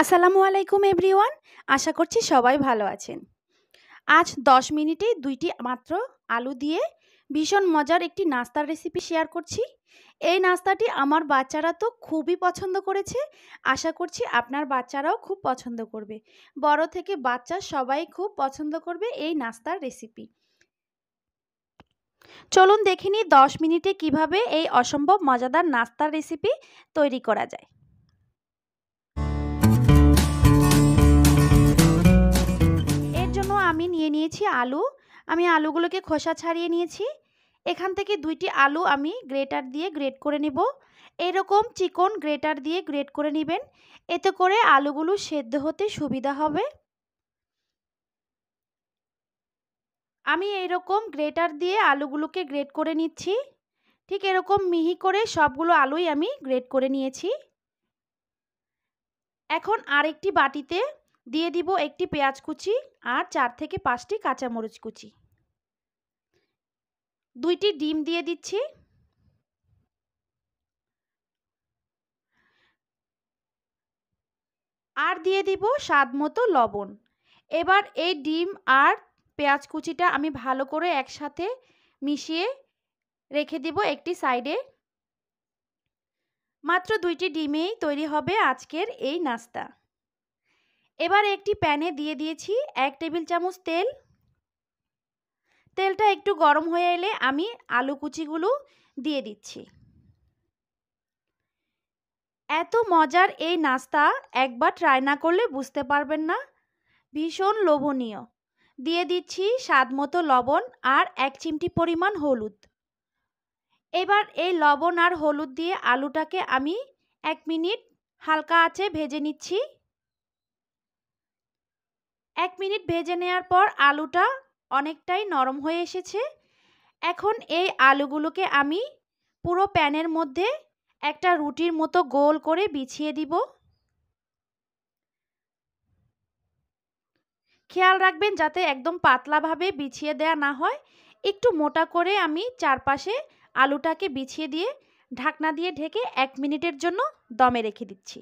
আসসালামু আলাইকুম এভরিওয়ান আশা করছি সবাই ভালো আছেন আজ দশ মিনিটে দুইটি মাত্র আলু দিয়ে ভীষণ মজার একটি নাস্তার রেসিপি শেয়ার করছি এই নাস্তাটি আমার বাচ্চারা তো খুবই পছন্দ করেছে আশা করছি আপনার বাচ্চারাও খুব পছন্দ করবে বড় থেকে বাচ্চা সবাই খুব পছন্দ করবে এই নাস্তার রেসিপি চলুন দেখিনি নিই দশ মিনিটে কিভাবে এই অসম্ভব মজাদার নাস্তার রেসিপি তৈরি করা যায় আমি নিয়ে নিয়েছি আলু আমি আলুগুলোকে খোসা ছাড়িয়ে নিয়েছি এখান থেকে দুইটি আলু আমি গ্রেটার দিয়ে গ্রেট করে নেব এরকম চিকন গ্রেটার দিয়ে গ্রেট করে নেবেন এতে করে আলুগুলো সেদ্ধ হতে সুবিধা হবে আমি এরকম গ্রেটার দিয়ে আলুগুলোকে গ্রেট করে নিচ্ছি ঠিক এরকম মিহি করে সবগুলো আলুই আমি গ্রেট করে নিয়েছি এখন আরেকটি বাটিতে দিয়ে দিব একটি পেঁয়াজ কুচি আর চার থেকে পাঁচটি কাঁচামরিচ কুচি দুইটি ডিম দিয়ে দিচ্ছি আর দিয়ে দিব স্বাদ মতো লবণ এবার এই ডিম আর পেঁয়াজ কুচিটা আমি ভালো করে একসাথে মিশিয়ে রেখে দিব একটি সাইডে মাত্র দুইটি ডিমেই তৈরি হবে আজকের এই নাস্তা এবার একটি প্যানে দিয়ে দিয়েছি এক টেবিল চামচ তেল তেলটা একটু গরম হয়ে এলে আমি আলু কুচিগুলো দিয়ে দিচ্ছি এত মজার এই নাস্তা একবার ট্রাই না করলে বুঝতে পারবেন না ভীষণ লোভনীয় দিয়ে দিচ্ছি স্বাদ মতো লবণ আর এক চিমটি পরিমাণ হলুদ এবার এই লবণ আর হলুদ দিয়ে আলুটাকে আমি এক মিনিট হালকা আছে ভেজে নিচ্ছি এক মিনিট ভেজে নেওয়ার পর আলুটা অনেকটাই নরম হয়ে এসেছে এখন এই আলুগুলোকে আমি পুরো প্যানের মধ্যে একটা রুটির মতো গোল করে বিছিয়ে দিব খেয়াল রাখবেন যাতে একদম পাতলাভাবে বিছিয়ে দেয়া না হয় একটু মোটা করে আমি চারপাশে আলুটাকে বিছিয়ে দিয়ে ঢাকনা দিয়ে ঢেকে এক মিনিটের জন্য দমে রেখে দিচ্ছি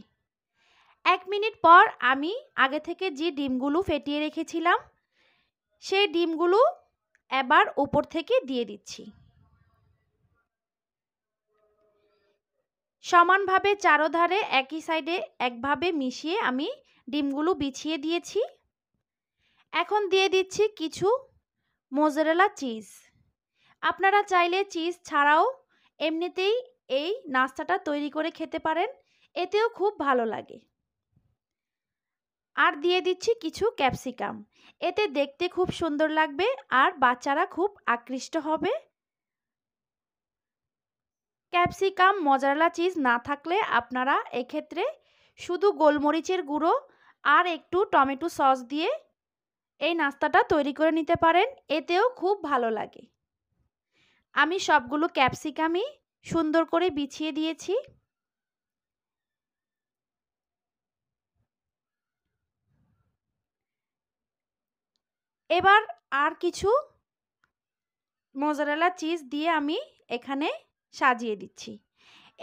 এক মিনিট পর আমি আগে থেকে যে ডিমগুলো ফেটিয়ে রেখেছিলাম সেই ডিমগুলো এবার উপর থেকে দিয়ে দিচ্ছি সমানভাবে চারোধারে একই সাইডে একভাবে মিশিয়ে আমি ডিমগুলো বিছিয়ে দিয়েছি এখন দিয়ে দিচ্ছি কিছু মোজরেলা চিজ আপনারা চাইলে চিজ ছাড়াও এমনিতেই এই নাস্তাটা তৈরি করে খেতে পারেন এতেও খুব ভালো লাগে আর দিয়ে দিচ্ছি কিছু ক্যাপসিকাম এতে দেখতে খুব সুন্দর লাগবে আর বাচ্চারা খুব আকৃষ্ট হবে ক্যাপসিকাম মজারলা চিজ না থাকলে আপনারা এক্ষেত্রে শুধু গোলমরিচের গুঁড়ো আর একটু টমেটো সস দিয়ে এই নাস্তাটা তৈরি করে নিতে পারেন এতেও খুব ভালো লাগে আমি সবগুলো ক্যাপসিকামই সুন্দর করে বিছিয়ে দিয়েছি এবার আর কিছু মোজারেলা চিজ দিয়ে আমি এখানে সাজিয়ে দিচ্ছি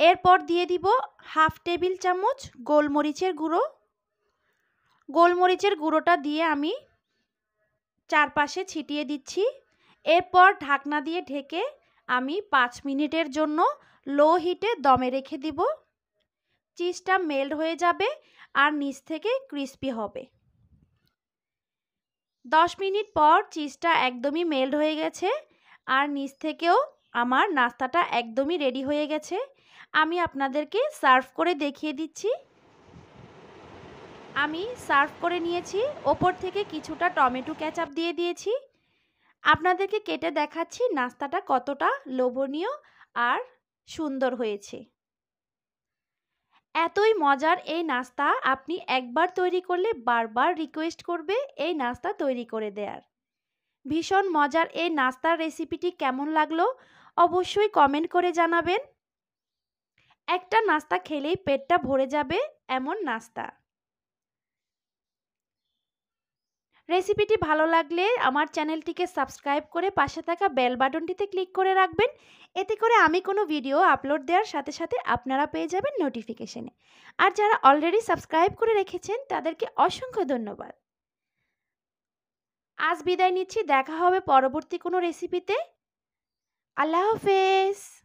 এরপর দিয়ে দিব হাফ টেবিল চামচ গোলমরিচের গুঁড়ো গোলমরিচের গুঁড়োটা দিয়ে আমি চারপাশে ছিটিয়ে দিচ্ছি এরপর ঢাকনা দিয়ে ঢেকে আমি পাঁচ মিনিটের জন্য লো হিটে দমে রেখে দিব চিজটা মেল্ট হয়ে যাবে আর নিচ থেকে ক্রিস্পি হবে দশ মিনিট পর চিজটা একদমই মেল্ট হয়ে গেছে আর নিচ থেকেও আমার নাস্তাটা একদমই রেডি হয়ে গেছে আমি আপনাদেরকে সার্ভ করে দেখিয়ে দিচ্ছি আমি সার্ভ করে নিয়েছি ওপর থেকে কিছুটা টমেটো ক্যাচাপ দিয়ে দিয়েছি আপনাদেরকে কেটে দেখাচ্ছি নাস্তাটা কতটা লোভনীয় আর সুন্দর হয়েছে এতই মজার এই নাস্তা আপনি একবার তৈরি করলে বারবার রিকোয়েস্ট করবে এই নাস্তা তৈরি করে দেয়ার ভীষণ মজার এই নাস্তার রেসিপিটি কেমন লাগলো অবশ্যই কমেন্ট করে জানাবেন একটা নাস্তা খেলেই পেটটা ভরে যাবে এমন নাস্তা রেসিপিটি ভালো লাগলে আমার চ্যানেলটিকে সাবস্ক্রাইব করে পাশে থাকা বেল বাটনটিতে ক্লিক করে রাখবেন এতে করে আমি কোনো ভিডিও আপলোড দেওয়ার সাথে সাথে আপনারা পেয়ে যাবেন নোটিফিকেশানে আর যারা অলরেডি সাবস্ক্রাইব করে রেখেছেন তাদেরকে অসংখ্য ধন্যবাদ আজ বিদায় নিচ্ছি দেখা হবে পরবর্তী কোনো রেসিপিতে আল্লাহ হাফেজ